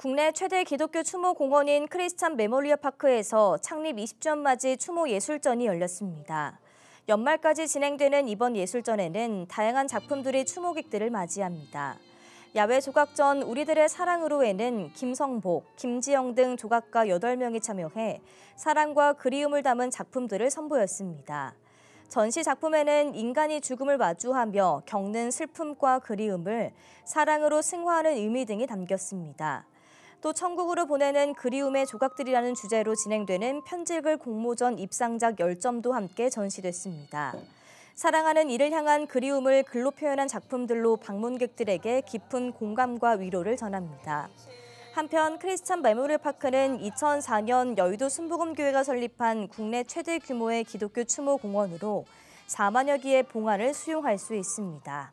국내 최대 기독교 추모 공원인 크리스찬 메모리어 파크에서 창립 20주년 맞이 추모 예술전이 열렸습니다. 연말까지 진행되는 이번 예술전에는 다양한 작품들이 추모객들을 맞이합니다. 야외 조각전 우리들의 사랑으로에는 김성복, 김지영 등 조각가 8명이 참여해 사랑과 그리움을 담은 작품들을 선보였습니다. 전시 작품에는 인간이 죽음을 마주하며 겪는 슬픔과 그리움을 사랑으로 승화하는 의미 등이 담겼습니다. 또 천국으로 보내는 그리움의 조각들이라는 주제로 진행되는 편집글 공모전 입상작 10점도 함께 전시됐습니다. 사랑하는 이를 향한 그리움을 글로 표현한 작품들로 방문객들에게 깊은 공감과 위로를 전합니다. 한편 크리스찬 메모리 파크는 2004년 여의도 순복음교회가 설립한 국내 최대 규모의 기독교 추모 공원으로 4만여 개의 봉화를 수용할 수 있습니다.